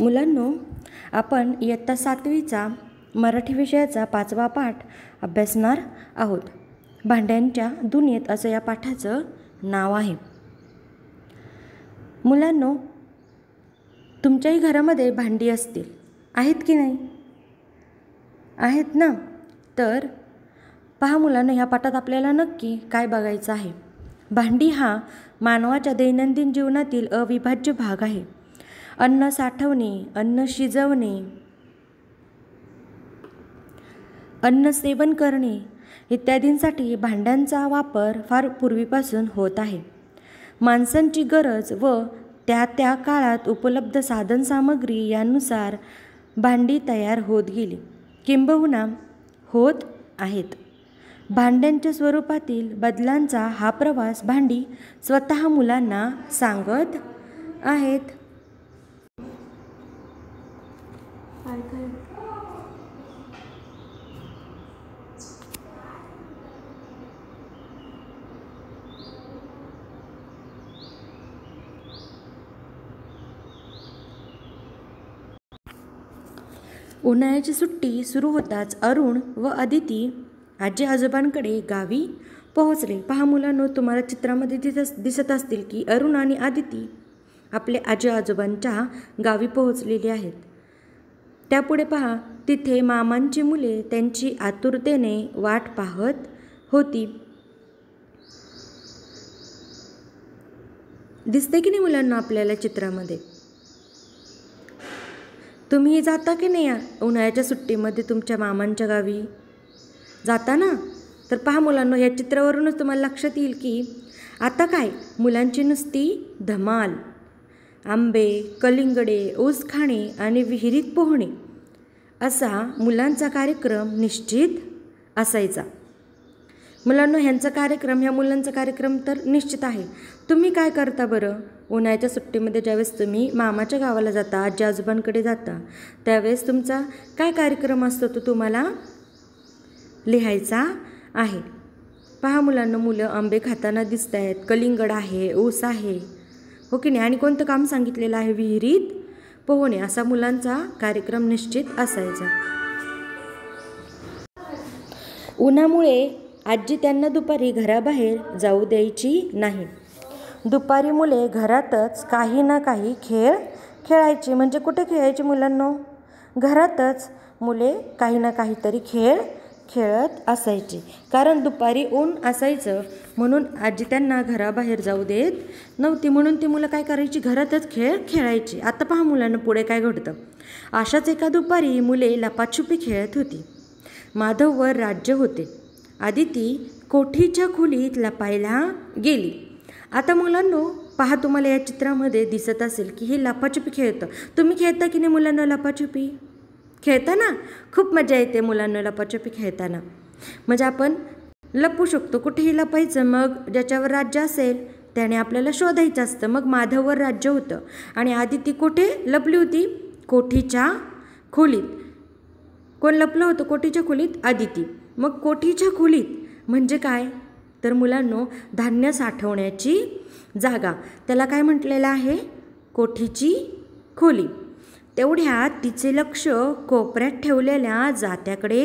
मुलांनो आपण इयत्ता सातवीचा मराठी विषयाचा पाचवा पाठ अभ्यासणार आहोत भांड्यांच्या दुनियेत असं या पाठाचं नाव आहे मुलांनो तुमच्याही घरामध्ये भांडी असतील आहेत की नाही आहेत ना तर पहा मुलांना ह्या पाठात आपल्याला नक्की काय बघायचं आहे भांडी हा मानवाच्या दैनंदिन जीवनातील अविभाज्य भाग आहे अन्न साठवणे अन्न शिजवणे अन्न सेवन करणे इत्यादींसाठी भांड्यांचा वापर फार पूर्वीपासून होत आहे माणसांची गरज व त्या त्या काळात उपलब्ध साधनसामग्री यानुसार भांडी तयार होत गेली किंबहुना होत आहेत भांड्यांच्या स्वरूपातील बदलांचा हा प्रवास भांडी स्वतः मुलांना सांगत आहेत उन्हाळ्याची सुट्टी सुरू होताच अरुण व अदिती आजी आजोबांकडे गावी पोहोचले पहा मुलांनो तुम्हाला चित्रामध्ये दिस दिसत असतील की अरुण आणि आदिती आपले आजी आजोबांच्या गावी पोहोचलेली आहेत त्यापुढे पहा तिथे मामांची मुले त्यांची आतुरतेने वाट पाहत होती दिसते की नाही मुलांना आपल्याला चित्रामध्ये तुम्ही जाता की नाही उन्हाळ्याच्या सुट्टीमध्ये तुमच्या मामांच्या गावी जाता ना तर पहा मुलांना या चित्रावरूनच तुम्हाला लक्षात येईल की आता काय मुलांची नुसती धमाल आंबे कलिंगडे ऊस खाणे आणि विहिरीत पोहणे असा मुलांचा कार्यक्रम निश्चित असायचा मुलांनो ह्यांचा कार्यक्रम ह्या मुलांचा कार्यक्रम तर निश्चित आहे तुम्ही काय करता बरं उन्हाळ्याच्या सुट्टीमध्ये ज्यावेळेस तुम्ही मामाच्या गावाला जाता आजी आजोबांकडे जाता त्यावेळेस तुमचा काय कार्यक्रम असतो तो तुम्हाला लिहायचा आहे पहा मुलांना मुलं आंबे खाताना दिसत आहेत कलिंगड आहे ऊस आहे हो की नाही आणि कोणतं काम सांगितलेलं आहे विहिरीत पोहणे असा मुलांचा कार्यक्रम निश्चित असायचा उन्हामुळे आजी त्यांना दुपारी घराबाहेर जाऊ द्यायची नाही दुपारी मुले घरातच काही ना काही खेळ खेळायचे म्हणजे कुठे खेळायची मुलांनो घरातच मुले काही ना काहीतरी खेळ खेळत असायची कारण दुपारी ऊन असायचं म्हणून आजी त्यांना घराबाहेर जाऊ देत नव्हती म्हणून ती मुलं काय करायची घरातच खेळ खेळायची आता पहा मुलांना पुढे काय घडतं अशाच एका दुपारी मुले लपाछुपी खेळत होती माधववर राज्य होते आदिती कोठीच्या खोलीत लपायला गेली आता मुलांनो पहा तुम्हाला या चित्रामध्ये दिसत असेल की हे लपाछुपी खेळतं तुम्ही खेळता की नाही मुलांना लपाछुपी खेळता ना खूप मजा येते मुलांना लपाछुपी खेळताना म्हणजे आपण लपू शकतो कुठेही लपायचं मग ज्याच्यावर राज्य असेल त्याने आपल्याला शोधायचं असतं मग माधववर राज्य होतं आणि आदिती कुठे लपली होती कोठीच्या खोलीत कोण लपलं होतं कोठीच्या खोलीत आदिती मग कोठीच्या खोलीत म्हणजे काय तर मुलांनो धान्य साठवण्याची जागा त्याला काय म्हटलेलं आहे कोठीची खोली तेवढ्यात तिचे लक्ष कोपऱ्यात ठेवलेल्या जात्याकडे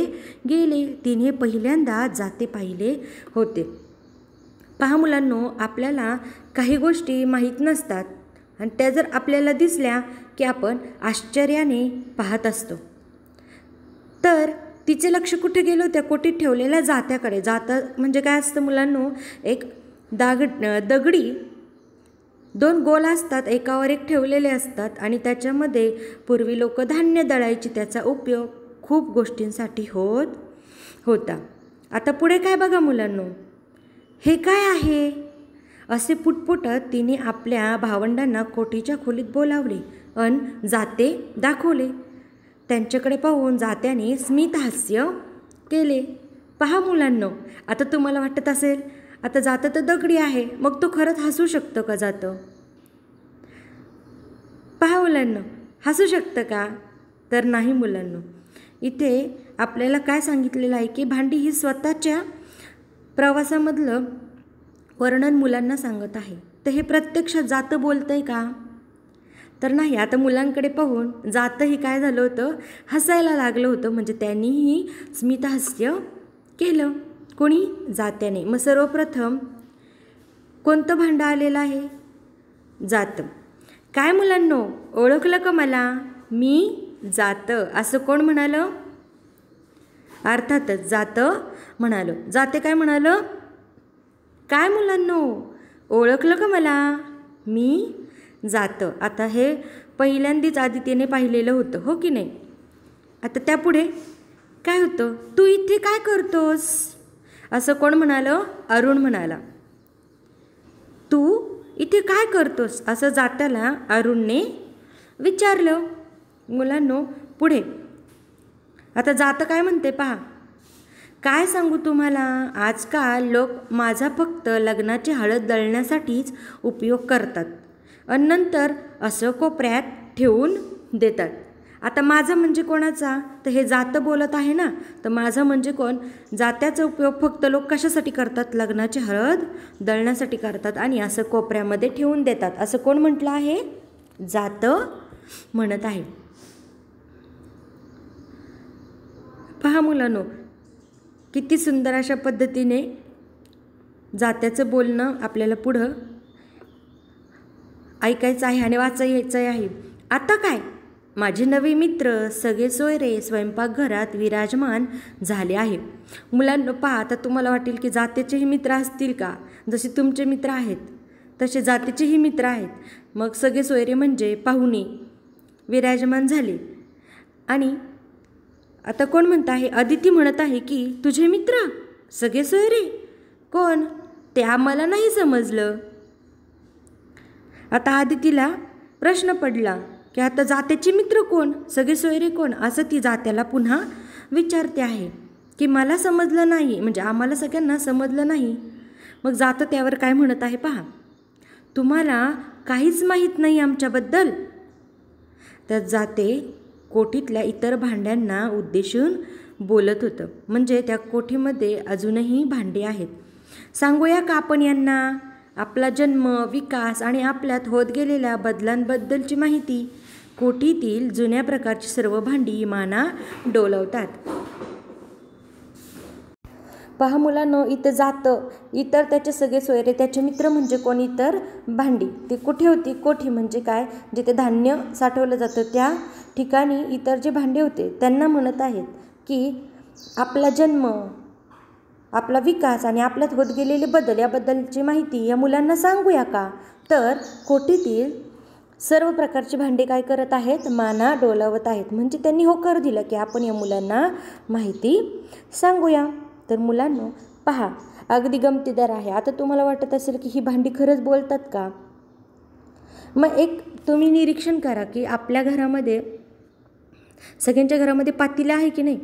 गेले तिने पहिल्यांदा जाते पाहिले होते पहा मुलांनो आपल्याला काही गोष्टी माहीत नसतात आणि त्या जर आपल्याला दिसल्या की आपण आश्चर्याने पाहत असतो तर तिचे लक्ष कुठे गेलं त्या कोटीत ठेवलेल्या जात्याकडे जातं म्हणजे काय असतं मुलांनो एक दाग दगडी दोन गोल असतात एकावर एक ठेवलेले असतात आणि त्याच्यामध्ये पूर्वी लोक धान्य दळायची त्याचा उपयोग खूप गोष्टींसाठी होत होता आता पुढे काय बघा मुलांनो हे काय आहे असे पुटपुटत तिने आपल्या भावंडांना कोटीच्या खोलीत बोलावले अन जाते दाखवले त्यांच्याकडे पाहून जात्याने स्मितहास्य केले पहा मुलांनो आता तुम्हाला वाटत असेल आता जातं तर दगडी आहे मग तो खरंच हसू शकतो का जातं पहा मुलांनो हसू शकतं का तर नाही मुलांनो इथे आपल्याला काय सांगितलेलं आहे की भांडी ही स्वतःच्या प्रवासामधलं वर्णन मुलांना सांगत आहे तर हे प्रत्यक्षात जातं बोलतं आहे का तर नाही आता मुलांकडे पाहून जातंही काय झालं होतं हसायला लागलं होतं म्हणजे त्यांनीही स्मितहास्य केलं कोणी जात्याने मग सर्वप्रथम कोणतं भांडं आलेलं आहे जातं काय मुलांनो ओळखलं का मला मी जातं असं कोण म्हणालं अर्थातच जातं म्हणालो जाते काय म्हणालं काय मुलांनो ओळखलं का मला मी जातं आता हे पहिल्यांदीच आदित्यने पाहिलेलं होतं हो की नाही आता त्यापुढे काय होतं तू इथे काय करतोस असं कोण म्हणालं अरुण म्हणाला तू इथे काय करतोस असं जाताना अरुणने विचारलं मुलांनो पुढे आता जातं काय म्हणते पहा काय सांगू तुम्हाला आजकाल लोक माझा फक्त लग्नाची हळद दळण्यासाठीच उपयोग करतात आणि नंतर असं कोपऱ्यात ठेवून देतात आता माझं म्हणजे कोणाचा तर हे जातं बोलत आहे ना तर माझं म्हणजे कोण जात्याचा उपयोग फक्त लोक कशासाठी करतात लग्नाची हळद दळण्यासाठी करतात आणि असं कोपऱ्यामध्ये ठेवून देतात असं कोण म्हटलं आहे जातं म्हणत आहे पहा मुलांनो किती सुंदर अशा पद्धतीने जात्याचं बोलणं आपल्याला पुढं ऐकायचं आहे आणि वाचायचं आहे आता काय माझे नवे मित्र सगळे सोयरे स्वयंपाकघरात विराजमान झाले आहे मुलांना पहा आता तुम्हाला वाटेल की जातीचेही मित्र असतील का जसे तुमचे मित्र आहेत तसे जातीचेही मित्र आहेत मग सगळे सोयरे म्हणजे पाहुणे विराजमान झाले आणि आता कोण म्हणत आहे अदिती म्हणत आहे की तुझे मित्र सगळे सोयरे कोण ते आम्हाला नाही समजलं आता आदितीला प्रश्न पडला की आता जात्याचे मित्र कोण सगळे सोयरे कोण असं ती जात्याला पुन्हा विचारते आहे की मला समजलं नाही म्हणजे आम्हाला सगळ्यांना समजलं नाही मग जातं त्यावर काय म्हणत आहे पहा तुम्हाला काहीच माहीत नाही आमच्याबद्दल तर जाते कोठीतल्या इतर भांड्यांना उद्देशून बोलत होतं म्हणजे त्या कोठीमध्ये अजूनही भांडी आहेत सांगूया का आपण यांना आपला जन्म विकास आणि आपल्यात होत गेलेल्या बदलांबद्दलची माहिती कोठीतील जुन्या प्रकारची सर्व भांडी माना डोलवतात पहा मुलांनो इथं जातं इतर त्याचे सगळे सोयरे त्याचे मित्र म्हणजे कोणी तर भांडी ती कुठे होती कोठी म्हणजे काय जिथे धान्य साठवलं जातं त्या ठिकाणी इतर जे भांडे होते त्यांना म्हणत आहेत की आपला जन्म आपला विकास आणि आपल्यात होत गेलेले बदल याबद्दलची माहिती या मुलांना सांगूया का तर कोटीतील सर्व प्रकारची भांडे काय करत आहेत माना डोलावत आहेत म्हणजे त्यांनी हो कर दिलं की आपण या मुलांना माहिती सांगूया तर मुलांनो पहा अगदी गमतीदार आहे आता तुम्हाला वाटत असेल की ही भांडी खरंच बोलतात का मग एक तुम्ही निरीक्षण करा की आपल्या घरामध्ये सगळ्यांच्या घरामध्ये पातीला आहे की नाही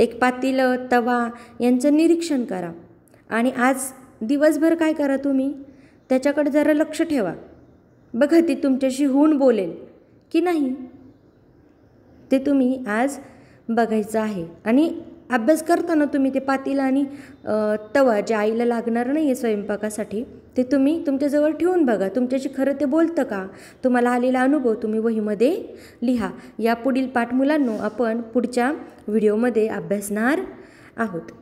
एक पातील तवा यांचं निरीक्षण करा आणि आज दिवसभर काय करा तुम्ही त्याच्याकडे जरा लक्ष ठेवा बघा ती तुमच्याशी होऊन बोलेल की नाही ते तुम्ही आज बघायचं आहे आणि अभ्यास करताना तुम्ही ते पातील आणि तवा जे आईला लागणार नाही आहे स्वयंपाकासाठी ते तुम्ही तुमच्याजवळ ठेवून बघा तुमच्याशी खरं ते बोलतं का तुम्हाला आलेला अनुभव तुम्ही वहीमध्ये लिहा या पुढील पाठ मुलांनो आपण पुढच्या व्हिडिओमध्ये अभ्यासणार आहोत